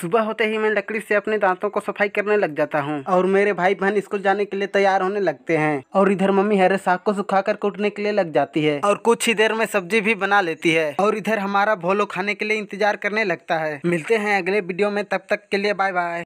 सुबह होते ही मैं लकड़ी से अपने दांतों को सफाई करने लग जाता हूँ और मेरे भाई बहन स्कूल जाने के लिए तैयार होने लगते हैं और इधर मम्मी हरे साग को सुखा कर कूटने के लिए लग जाती है और कुछ ही देर में सब्जी भी बना लेती है और इधर हमारा भोलो खाने के लिए इंतजार करने लगता है मिलते हैं अगले वीडियो में तब तक के लिए बाय बाय